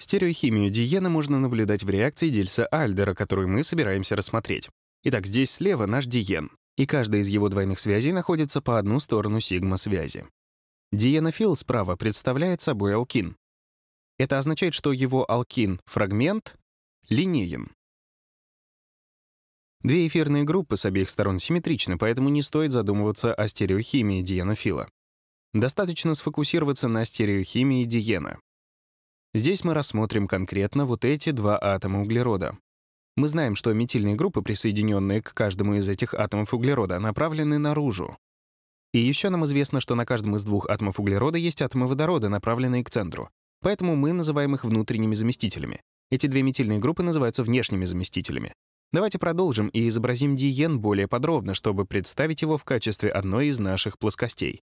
Стереохимию диена можно наблюдать в реакции Дильса-Альдера, которую мы собираемся рассмотреть. Итак, здесь слева наш диен, и каждая из его двойных связей находится по одну сторону сигма-связи. Диенофил справа представляет собой алкин. Это означает, что его алкин-фрагмент линеен. Две эфирные группы с обеих сторон симметричны, поэтому не стоит задумываться о стереохимии диенофила. Достаточно сфокусироваться на стереохимии диена. Здесь мы рассмотрим конкретно вот эти два атома углерода. Мы знаем, что метильные группы, присоединенные к каждому из этих атомов углерода, направлены наружу. И еще нам известно, что на каждом из двух атомов углерода есть атомы водорода, направленные к центру. Поэтому мы называем их внутренними заместителями. Эти две метильные группы называются внешними заместителями. Давайте продолжим и изобразим диен более подробно, чтобы представить его в качестве одной из наших плоскостей.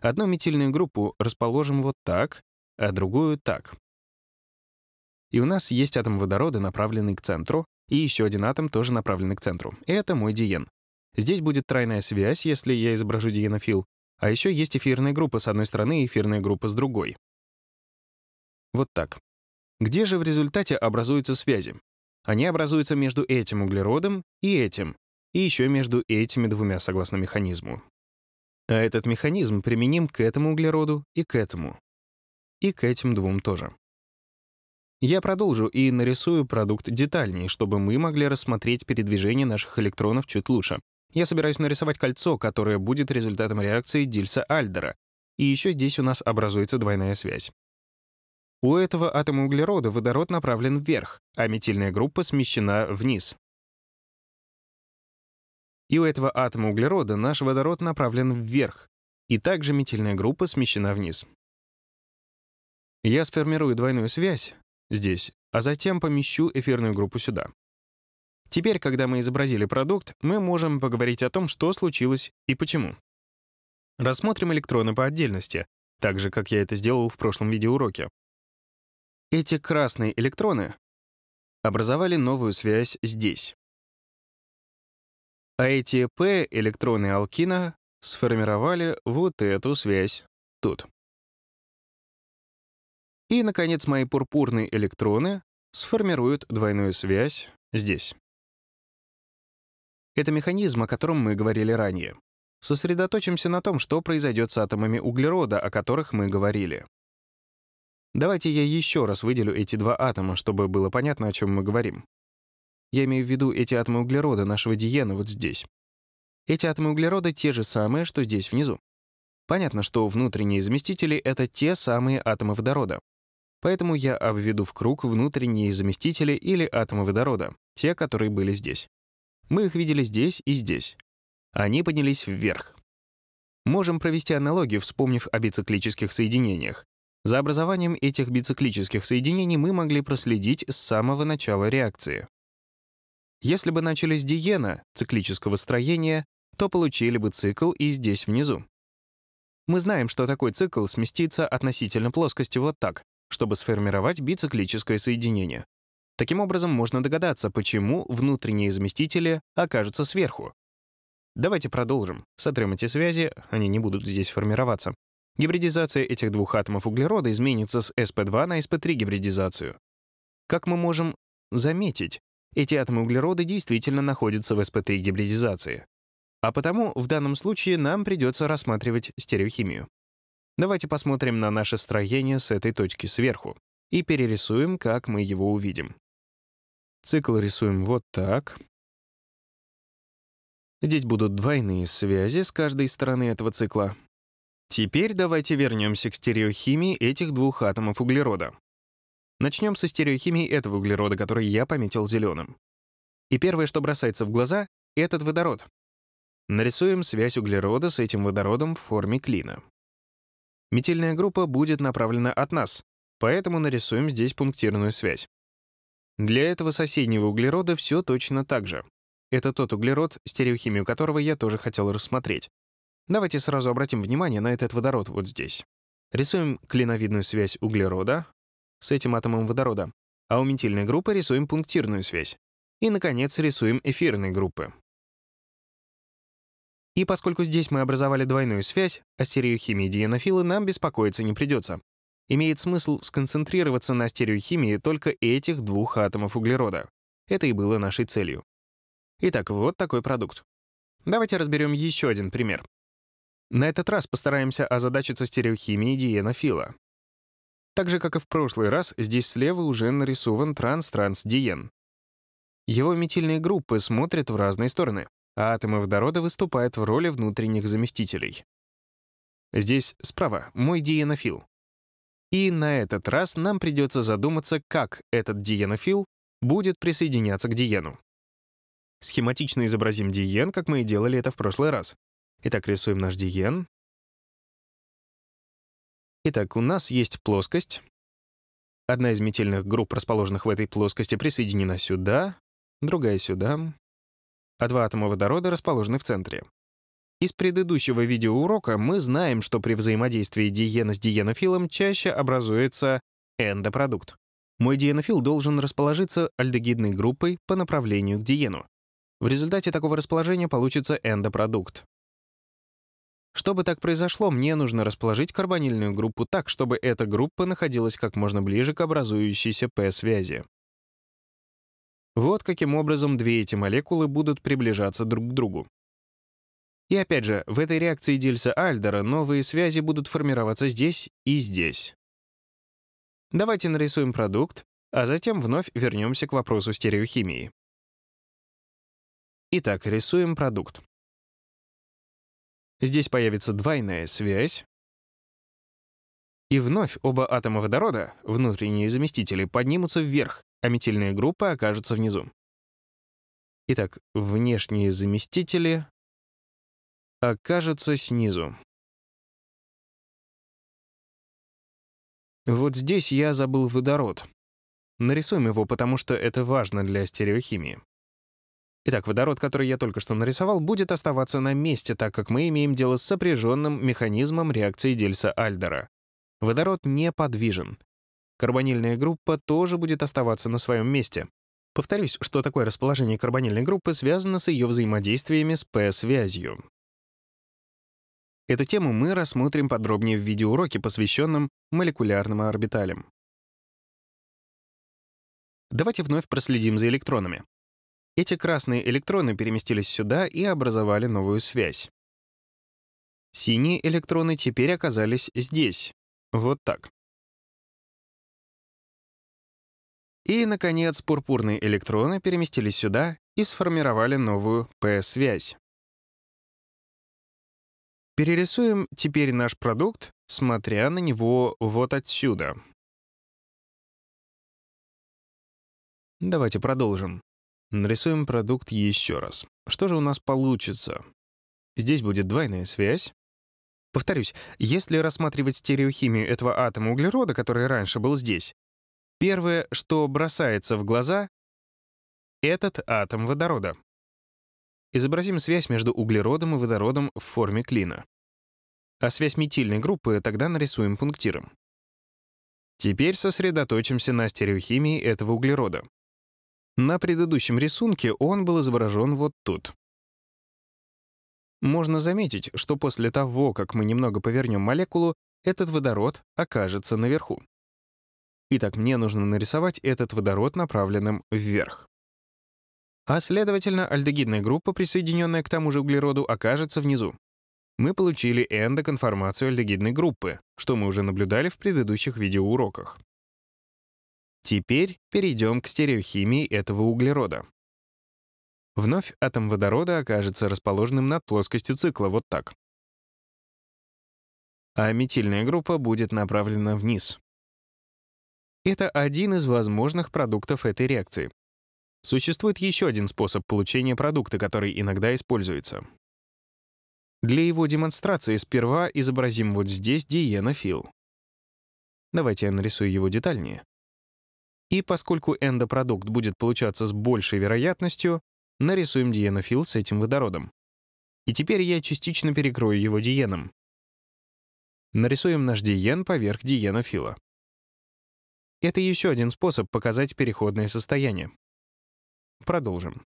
Одну метильную группу расположим вот так, а другую — так. И у нас есть атом водорода, направленный к центру, и еще один атом, тоже направленный к центру. И это мой диен. Здесь будет тройная связь, если я изображу диенофил. А еще есть эфирная группа с одной стороны и эфирная группа с другой. Вот так. Где же в результате образуются связи? Они образуются между этим углеродом и этим, и еще между этими двумя согласно механизму. А этот механизм применим к этому углероду и к этому. И к этим двум тоже. Я продолжу и нарисую продукт детальнее, чтобы мы могли рассмотреть передвижение наших электронов чуть лучше. Я собираюсь нарисовать кольцо, которое будет результатом реакции Дильса-Альдера. И еще здесь у нас образуется двойная связь. У этого атома углерода водород направлен вверх, а метильная группа смещена вниз. И у этого атома углерода наш водород направлен вверх, и также метильная группа смещена вниз. Я сформирую двойную связь, здесь, а затем помещу эфирную группу сюда. Теперь, когда мы изобразили продукт, мы можем поговорить о том, что случилось и почему. Рассмотрим электроны по отдельности, так же, как я это сделал в прошлом видеоуроке. Эти красные электроны образовали новую связь здесь. А эти P-электроны алкина сформировали вот эту связь тут. И, наконец, мои пурпурные электроны сформируют двойную связь здесь. Это механизм, о котором мы говорили ранее. Сосредоточимся на том, что произойдет с атомами углерода, о которых мы говорили. Давайте я еще раз выделю эти два атома, чтобы было понятно, о чем мы говорим. Я имею в виду эти атомы углерода, нашего диена, вот здесь. Эти атомы углерода те же самые, что здесь внизу. Понятно, что внутренние заместители — это те самые атомы водорода. Поэтому я обведу в круг внутренние заместители или атомы водорода, те, которые были здесь. Мы их видели здесь и здесь. Они поднялись вверх. Можем провести аналогию, вспомнив о бициклических соединениях. За образованием этих бициклических соединений мы могли проследить с самого начала реакции. Если бы начали с диена, циклического строения, то получили бы цикл и здесь внизу. Мы знаем, что такой цикл сместится относительно плоскости вот так, чтобы сформировать бициклическое соединение. Таким образом, можно догадаться, почему внутренние заместители окажутся сверху. Давайте продолжим. Сотрем эти связи, они не будут здесь формироваться. Гибридизация этих двух атомов углерода изменится с sp2 на sp3 гибридизацию. Как мы можем заметить, эти атомы углерода действительно находятся в sp3 гибридизации. А потому в данном случае нам придется рассматривать стереохимию. Давайте посмотрим на наше строение с этой точки сверху и перерисуем, как мы его увидим. Цикл рисуем вот так. Здесь будут двойные связи с каждой стороны этого цикла. Теперь давайте вернемся к стереохимии этих двух атомов углерода. Начнем со стереохимии этого углерода, который я пометил зеленым. И первое, что бросается в глаза — этот водород. Нарисуем связь углерода с этим водородом в форме клина. Метильная группа будет направлена от нас, поэтому нарисуем здесь пунктирную связь. Для этого соседнего углерода все точно так же. Это тот углерод, стереохимию которого я тоже хотел рассмотреть. Давайте сразу обратим внимание на этот водород вот здесь. Рисуем клиновидную связь углерода с этим атомом водорода, а у метильной группы рисуем пунктирную связь. И, наконец, рисуем эфирные группы. И поскольку здесь мы образовали двойную связь, о а стереохимии диенофилы нам беспокоиться не придется. Имеет смысл сконцентрироваться на стереохимии только этих двух атомов углерода. Это и было нашей целью. Итак, вот такой продукт. Давайте разберем еще один пример. На этот раз постараемся озадачиться стереохимией диенофила. Так же, как и в прошлый раз, здесь слева уже нарисован транс-транс-диен. Его метильные группы смотрят в разные стороны а атомы водорода выступают в роли внутренних заместителей. Здесь справа мой диенофил. И на этот раз нам придется задуматься, как этот диенофил будет присоединяться к диену. Схематично изобразим диен, как мы и делали это в прошлый раз. Итак, рисуем наш диен. Итак, у нас есть плоскость. Одна из метильных групп, расположенных в этой плоскости, присоединена сюда, другая сюда, а два атома водорода расположены в центре. Из предыдущего видеоурока мы знаем, что при взаимодействии диена с диенофилом чаще образуется эндопродукт. Мой диенофил должен расположиться альдегидной группой по направлению к диену. В результате такого расположения получится эндопродукт. Чтобы так произошло, мне нужно расположить карбонильную группу так, чтобы эта группа находилась как можно ближе к образующейся П-связи. Вот каким образом две эти молекулы будут приближаться друг к другу. И опять же, в этой реакции Дильса-Альдера новые связи будут формироваться здесь и здесь. Давайте нарисуем продукт, а затем вновь вернемся к вопросу стереохимии. Итак, рисуем продукт. Здесь появится двойная связь. И вновь оба атома водорода, внутренние заместители, поднимутся вверх, а Аметильные группы окажутся внизу. Итак, внешние заместители окажутся снизу. Вот здесь я забыл водород. Нарисуем его, потому что это важно для стереохимии. Итак, водород, который я только что нарисовал, будет оставаться на месте, так как мы имеем дело с сопряженным механизмом реакции Дельса-Альдера. Водород не подвижен. Карбонильная группа тоже будет оставаться на своем месте. Повторюсь, что такое расположение карбонильной группы связано с ее взаимодействиями с P-связью. Эту тему мы рассмотрим подробнее в видеоуроке, посвященном молекулярным орбиталям. Давайте вновь проследим за электронами. Эти красные электроны переместились сюда и образовали новую связь. Синие электроны теперь оказались здесь. Вот так. И, наконец, пурпурные электроны переместились сюда и сформировали новую П-связь. Перерисуем теперь наш продукт, смотря на него вот отсюда. Давайте продолжим. Нарисуем продукт еще раз. Что же у нас получится? Здесь будет двойная связь. Повторюсь, если рассматривать стереохимию этого атома углерода, который раньше был здесь, Первое, что бросается в глаза — этот атом водорода. Изобразим связь между углеродом и водородом в форме клина. А связь метильной группы тогда нарисуем пунктиром. Теперь сосредоточимся на стереохимии этого углерода. На предыдущем рисунке он был изображен вот тут. Можно заметить, что после того, как мы немного повернем молекулу, этот водород окажется наверху. Итак, мне нужно нарисовать этот водород направленным вверх. А следовательно, альдегидная группа, присоединенная к тому же углероду, окажется внизу. Мы получили эндоконформацию альдегидной группы, что мы уже наблюдали в предыдущих видеоуроках. Теперь перейдем к стереохимии этого углерода. Вновь атом водорода окажется расположенным над плоскостью цикла, вот так. А метильная группа будет направлена вниз. Это один из возможных продуктов этой реакции. Существует еще один способ получения продукта, который иногда используется. Для его демонстрации сперва изобразим вот здесь диенофил. Давайте я нарисую его детальнее. И поскольку эндопродукт будет получаться с большей вероятностью, нарисуем диенофил с этим водородом. И теперь я частично перекрою его диеном. Нарисуем наш диен поверх диенофила. Это еще один способ показать переходное состояние. Продолжим.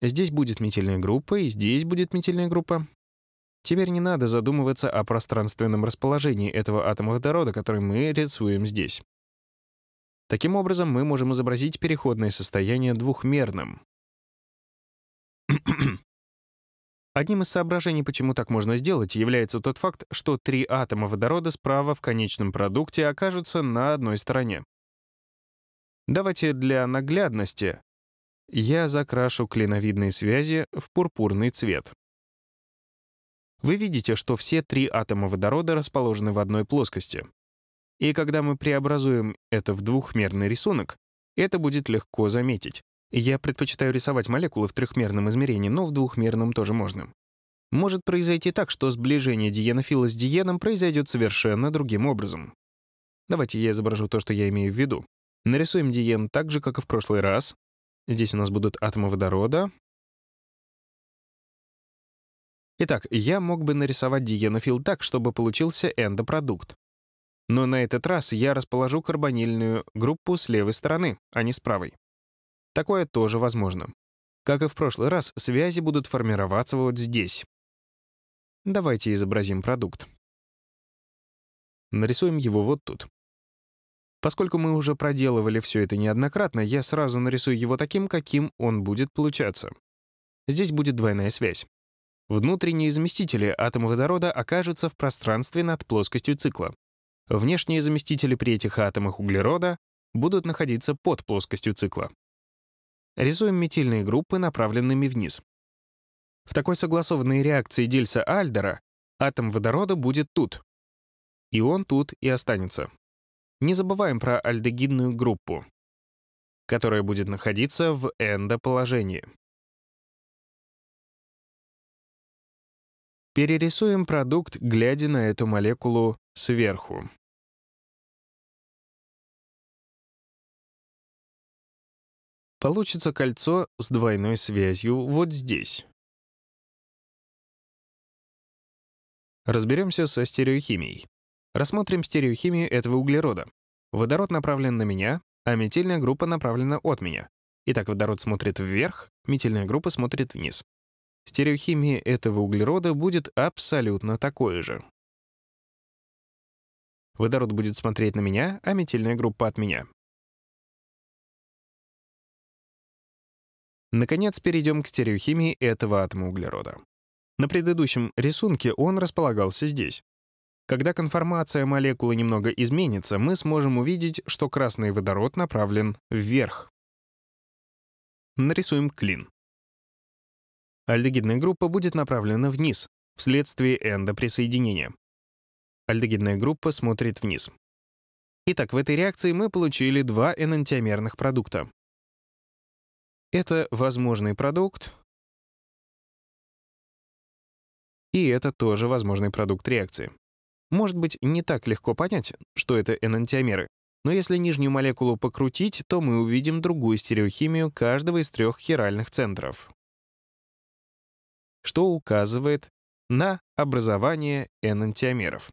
Здесь будет метильная группа, и здесь будет метильная группа. Теперь не надо задумываться о пространственном расположении этого атома водорода, который мы рисуем здесь. Таким образом, мы можем изобразить переходное состояние двухмерным. Одним из соображений, почему так можно сделать, является тот факт, что три атома водорода справа в конечном продукте окажутся на одной стороне. Давайте для наглядности я закрашу клиновидные связи в пурпурный цвет. Вы видите, что все три атома водорода расположены в одной плоскости. И когда мы преобразуем это в двухмерный рисунок, это будет легко заметить. Я предпочитаю рисовать молекулы в трехмерном измерении, но в двухмерном тоже можно. Может произойти так, что сближение диенофила с диеном произойдет совершенно другим образом. Давайте я изображу то, что я имею в виду. Нарисуем диен так же, как и в прошлый раз. Здесь у нас будут атомы водорода. Итак, я мог бы нарисовать диенофил так, чтобы получился эндопродукт. Но на этот раз я расположу карбонильную группу с левой стороны, а не с правой. Такое тоже возможно. Как и в прошлый раз, связи будут формироваться вот здесь. Давайте изобразим продукт. Нарисуем его вот тут. Поскольку мы уже проделывали все это неоднократно, я сразу нарисую его таким, каким он будет получаться. Здесь будет двойная связь. Внутренние заместители атома водорода окажутся в пространстве над плоскостью цикла. Внешние заместители при этих атомах углерода будут находиться под плоскостью цикла. Рисуем метильные группы, направленными вниз. В такой согласованной реакции Дильса-Альдера атом водорода будет тут. И он тут и останется. Не забываем про альдегидную группу, которая будет находиться в эндоположении. Перерисуем продукт, глядя на эту молекулу сверху. Получится кольцо с двойной связью вот здесь. Разберемся со стереохимией. Рассмотрим стереохимию этого углерода. Водород направлен на меня, а метильная группа направлена от меня. Итак, водород смотрит вверх, метильная группа смотрит вниз. Стереохимия этого углерода будет абсолютно такой же. Водород будет смотреть на меня, а метильная группа от меня. Наконец, перейдем к стереохимии этого атома углерода. На предыдущем рисунке он располагался здесь, когда конформация молекулы немного изменится, мы сможем увидеть, что красный водород направлен вверх. Нарисуем клин. Альдегидная группа будет направлена вниз, вследствие эндоприсоединения. Альдегидная группа смотрит вниз. Итак, в этой реакции мы получили два энантиомерных продукта. Это возможный продукт, и это тоже возможный продукт реакции. Может быть, не так легко понять, что это энантиомеры, но если нижнюю молекулу покрутить, то мы увидим другую стереохимию каждого из трех хиральных центров, что указывает на образование энантиомеров.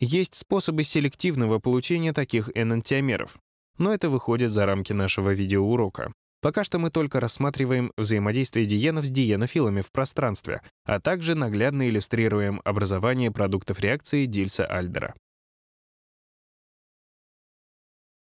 Есть способы селективного получения таких энантиомеров, но это выходит за рамки нашего видеоурока. Пока что мы только рассматриваем взаимодействие диенов с диенофилами в пространстве, а также наглядно иллюстрируем образование продуктов реакции Дильса-Альдера.